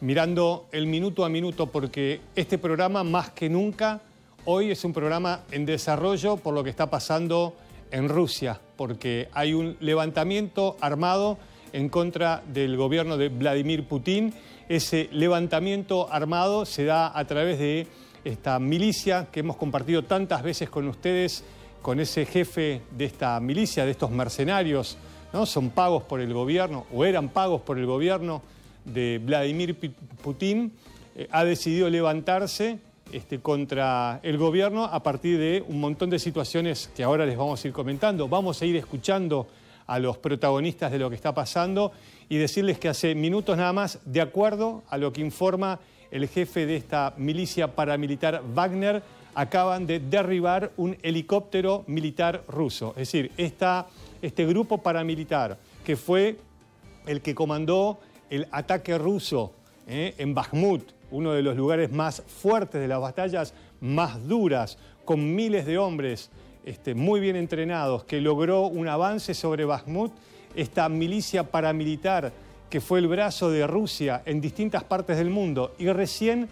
mirando el minuto a minuto, porque este programa, más que nunca, hoy es un programa en desarrollo por lo que está pasando en Rusia, porque hay un levantamiento armado en contra del gobierno de Vladimir Putin. Ese levantamiento armado se da a través de esta milicia que hemos compartido tantas veces con ustedes, con ese jefe de esta milicia, de estos mercenarios, ¿no? Son pagos por el gobierno o eran pagos por el gobierno de Vladimir Putin eh, ha decidido levantarse este, contra el gobierno a partir de un montón de situaciones que ahora les vamos a ir comentando. Vamos a ir escuchando a los protagonistas de lo que está pasando y decirles que hace minutos nada más, de acuerdo a lo que informa el jefe de esta milicia paramilitar Wagner, acaban de derribar un helicóptero militar ruso. Es decir, este grupo paramilitar que fue el que comandó el ataque ruso eh, en Bakhmut, uno de los lugares más fuertes de las batallas más duras, con miles de hombres este, muy bien entrenados, que logró un avance sobre Bakhmut, esta milicia paramilitar que fue el brazo de Rusia en distintas partes del mundo y recién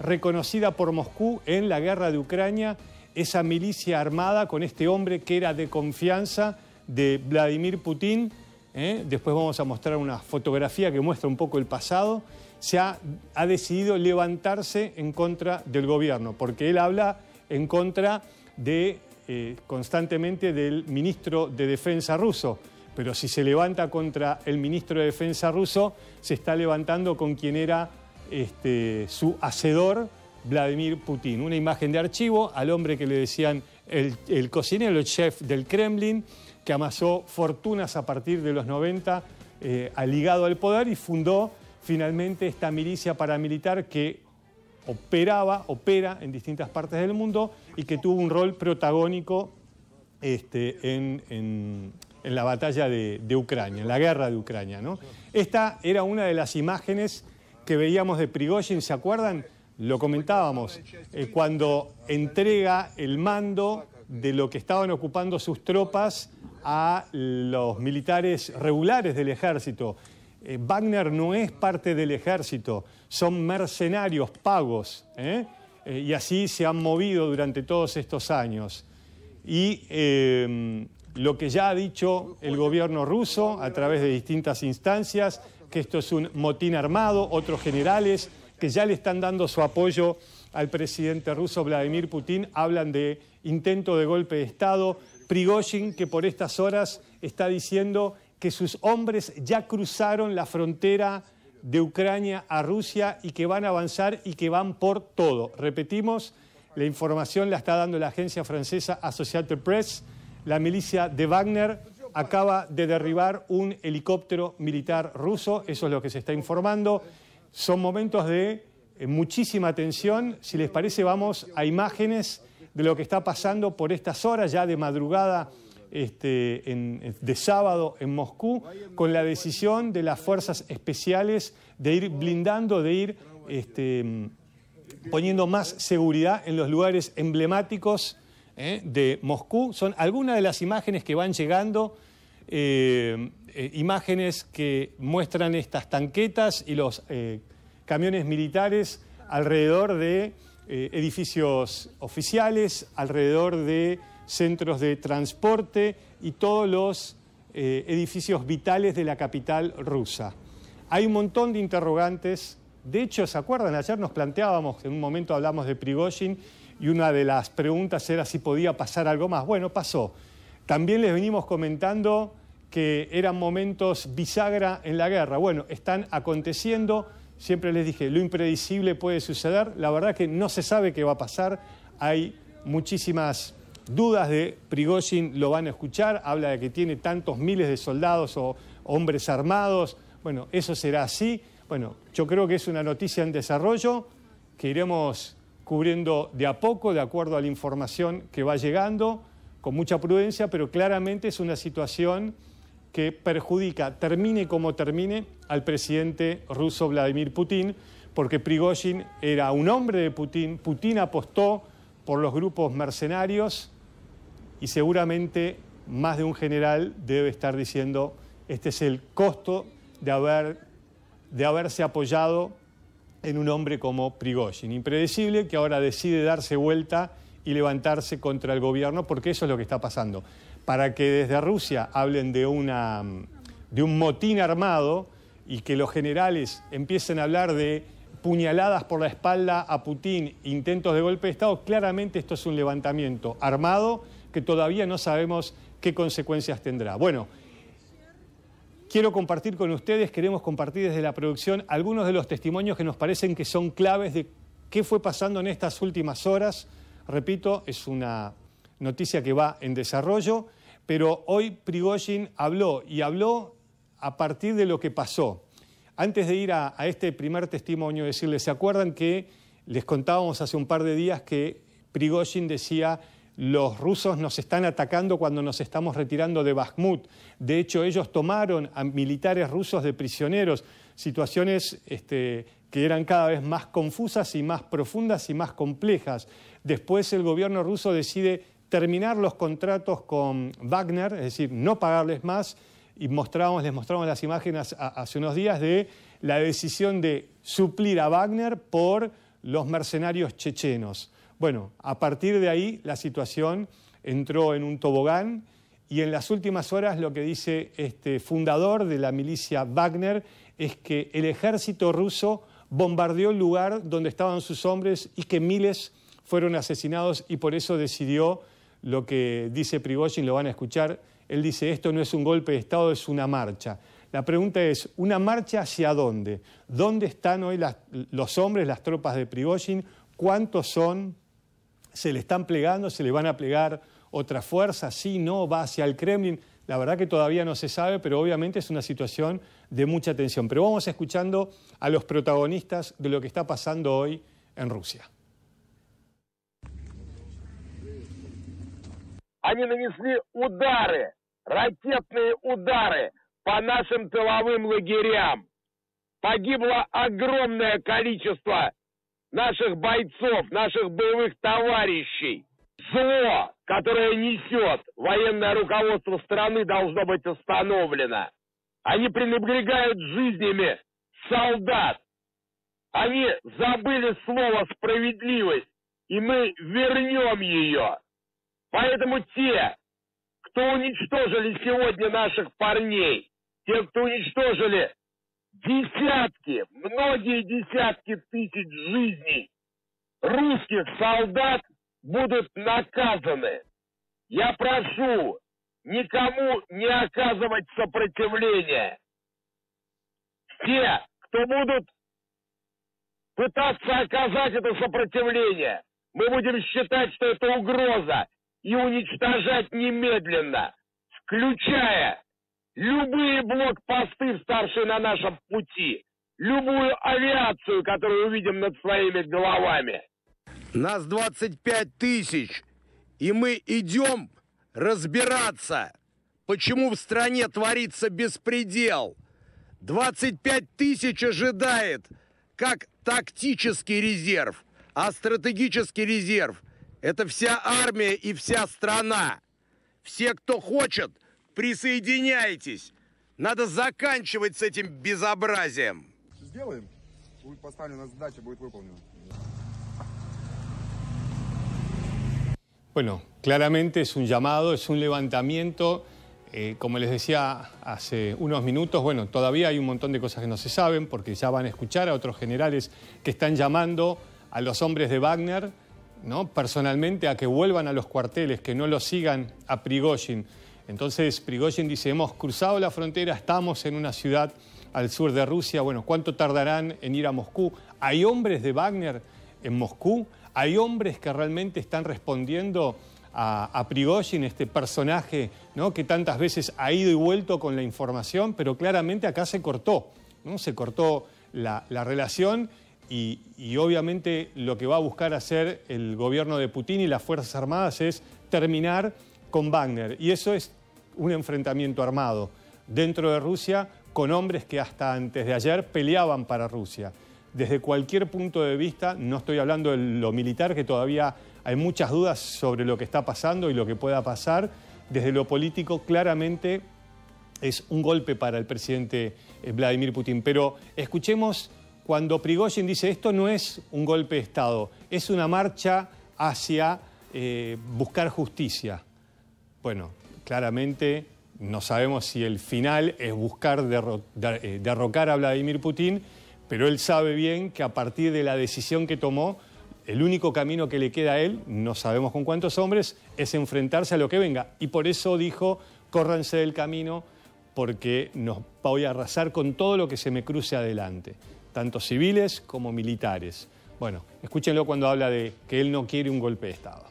reconocida por Moscú en la guerra de Ucrania, esa milicia armada con este hombre que era de confianza de Vladimir Putin, ¿eh? después vamos a mostrar una fotografía que muestra un poco el pasado, se ha, decidido levantarse en contra del gobierno, porque él habla en contra de eh, constantemente del ministro de Defensa ruso. Pero si se levanta contra el ministro de Defensa ruso, se está levantando con quien era este, su hacedor, Vladimir Putin. Una imagen de archivo al hombre que le decían el, el cocinero, el chef del Kremlin que amasó fortunas a partir de los 90, eh, ligado al poder y fundó finalmente esta milicia paramilitar que operaba, opera en distintas partes del mundo y que tuvo un rol protagónico este, en, la batalla de, Ucrania, en la guerra de Ucrania. Esta era una de las imágenes que veíamos de Prigozhin, ¿se acuerdan? Lo comentábamos, eh, cuando entrega el mando de lo que estaban ocupando sus tropas a los militares regulares del ejército. Eh, Wagner no es parte del ejército, son mercenarios pagos, ¿eh? Eh, y así se han movido durante todos estos años. Y em, lo que ya ha dicho el gobierno ruso a través de distintas instancias, que esto es un motín armado, otros generales que ya le están dando su apoyo al presidente ruso Vladimir Putin, hablan de intento de golpe de Estado, Prigozhin, que por estas horas está diciendo que sus hombres ya cruzaron la frontera de Ucrania a Rusia y que van a avanzar y que van por todo. Repetimos, la información la está dando la agencia francesa Associated Press. La milicia de Wagner acaba de derribar un helicóptero militar ruso, eso es lo que se está informando. Son momentos de eh, muchísima tensión. Si les parece, vamos a imágenes de lo que está pasando por estas horas ya de madrugada este, de sábado en Moscú, con la decisión de las fuerzas especiales de ir blindando, de ir este, poniendo más seguridad en los lugares emblemáticos ¿eh? de Moscú. Son algunas de las imágenes que van llegando. Eh, eh, imágenes que muestran estas tanquetas y los camiones militares alrededor de eh, edificios oficiales, alrededor de centros de transporte y todos los eh, edificios vitales de la capital rusa. Hay un montón de interrogantes. De hecho, ¿se acuerdan? Ayer nos planteábamos, en un momento hablamos de Prigozhin y una de las preguntas era si podía pasar algo más. Bueno, pasó. También les venimos comentando que eran momentos bisagra en la guerra. Bueno, están aconteciendo Siempre les dije, lo impredecible puede suceder, la verdad que no se sabe qué va a pasar, hay muchísimas dudas de Prigozhin, lo van a escuchar, habla de que tiene tantos miles de soldados o hombres armados, bueno, eso será así, bueno, yo creo que es una noticia en desarrollo que iremos cubriendo de a poco, de acuerdo a la información que va llegando, con mucha prudencia, pero claramente es una situación que perjudica, termine como termine, al presidente ruso Vladimir Putin, porque Prigozhin era un hombre de Putin, Putin apostó por los grupos mercenarios y seguramente más de un general debe estar diciendo, este es el costo de, de haberse apoyado en un hombre como Prigozhin, impredecible, que ahora decide darse vuelta y levantarse contra el gobierno, porque eso es lo que está pasando para que desde Rusia hablen de, de un motín armado y que los generales empiecen a hablar de puñaladas por la espalda a Putin, intentos de golpe de Estado, claramente esto es un levantamiento armado que todavía no sabemos qué consecuencias tendrá. Bueno, quiero compartir con ustedes, queremos compartir desde la producción algunos de los testimonios que nos parecen que son claves de qué fue pasando en estas últimas horas. Repito, es una noticia que va en desarrollo pero hoy Prigozhin habló y habló a partir de lo que pasó. Antes de ir a, este primer testimonio, decirles, ¿se acuerdan que les contábamos hace un par de días que Prigozhin decía, los rusos nos están atacando cuando nos estamos retirando de Bakhmut? De hecho, ellos tomaron a militares rusos de prisioneros, situaciones este, que eran cada vez más confusas y más profundas y más complejas. Después el gobierno ruso decide terminar los contratos con Wagner, es decir, no pagarles más, y mostramos, les mostramos las imágenes hace unos días de la decisión de suplir a Wagner por los mercenarios chechenos. Bueno, a partir de ahí la situación entró en un tobogán y en las últimas horas lo que dice este fundador de la milicia Wagner es que el ejército ruso bombardeó el lugar donde estaban sus hombres y que miles fueron asesinados y por eso decidió lo que dice Prigozhin, lo van a escuchar. Él dice, esto no es un golpe de Estado, es una marcha. La pregunta es, ¿una marcha hacia dónde? ¿Dónde están hoy los hombres, las tropas de Prigozhin? ¿Cuántos son? ¿Se le están plegando? ¿Se le van a plegar otra fuerza? ¿Sí? ¿No? ¿Va hacia el Kremlin? La verdad que todavía no se sabe, pero obviamente es una situación de mucha tensión. Pero vamos escuchando a los protagonistas de lo que está pasando hoy en Rusia. они нанесли удары, ракетные удары по нашим тыловым лагерям. Погибло огромное количество наших бойцов, наших боевых товарищей. Зло, которое несет военное руководство страны, должно быть остановлено. Они пренебрегают жизнями солдат. Они забыли слово «справедливость», и мы вернем ее. Поэтому те, кто уничтожили сегодня наших парней, те, кто уничтожили десятки, многие десятки тысяч жизней русских солдат, будут наказаны. Я прошу никому не оказывать сопротивления. Те, кто будут пытаться оказать это сопротивление, мы будем считать, что это угроза, и уничтожать немедленно, включая любые блокпосты, вставшие на нашем пути, любую авиацию, которую увидим над своими головами. Нас 25 тысяч, и мы идем разбираться, почему в стране творится беспредел. 25 тысяч ожидает, как тактический резерв, а стратегический резерв Это вся армия и вся страна. Все, кто хочет, присоединяйтесь. Надо заканчивать с этим безобразием. Сделаем. Будет поставлена задача, будет выполнена. Bueno, claramente es un llamado, es un levantamiento. Eh, como les decía hace unos minutos, bueno, todavía hay un montón de cosas que no se saben porque ya van a escuchar a otros generales que están llamando a los hombres de Wagner personalmente a que vuelvan a los cuarteles, que no lo sigan a Prigozhin. Entonces Prigozhin dice, hemos cruzado la frontera, estamos en una ciudad al sur de Rusia, bueno, ¿cuánto tardarán en ir a Moscú? ¿Hay hombres de Wagner en Moscú? ¿Hay hombres que realmente están respondiendo a, a este personaje ¿no? que tantas veces ha ido y vuelto con la información, pero claramente acá se cortó, ¿no? se cortó la relación y, obviamente lo que va a buscar hacer el gobierno de Putin y las Fuerzas Armadas es terminar con Wagner. Y eso es un enfrentamiento armado dentro de Rusia con hombres que hasta antes de ayer peleaban para Rusia. Desde cualquier punto de vista, no estoy hablando de lo militar, que todavía hay muchas dudas sobre lo que está pasando y lo que pueda pasar, desde lo político claramente es un golpe para el presidente Vladimir Putin. Pero escuchemos cuando Prigozhin dice esto no es un golpe de Estado, es una marcha hacia eh, buscar justicia. Bueno, claramente no sabemos si el final es buscar eh, derrocar a Vladimir Putin, pero él sabe bien que a partir de la decisión que tomó, el único camino que le queda a él, no sabemos con cuántos hombres, es enfrentarse a lo que venga. Y por eso dijo, córranse del camino porque nos voy a arrasar con todo lo que se me cruce adelante. tanto civiles como militares. Bueno, escúchenlo cuando habla de que él no quiere un golpe de Estado.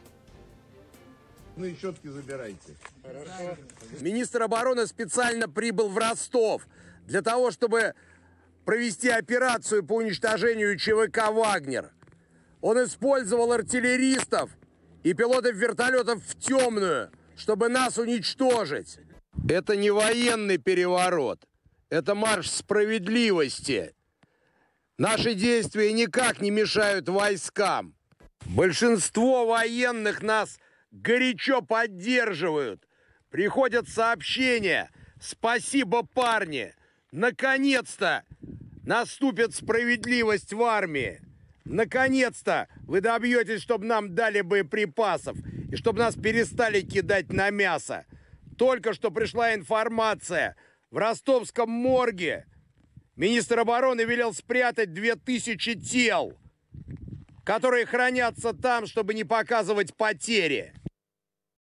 Ну, Министр обороны специально прибыл в Ростов для того, чтобы провести операцию по уничтожению ЧВК «Вагнер». Он использовал артиллеристов и пилотов вертолетов в темную, чтобы нас уничтожить. Это не военный переворот. Это марш справедливости. Наши действия никак не мешают войскам. Большинство военных нас горячо поддерживают. Приходят сообщения. Спасибо, парни. Наконец-то наступит справедливость в армии. Наконец-то вы добьетесь, чтобы нам дали боеприпасов и чтобы нас перестали кидать на мясо. Только что пришла информация. В ростовском морге Министр обороны велел спрятать 2000 тел, которые хранятся там, чтобы не показывать потери.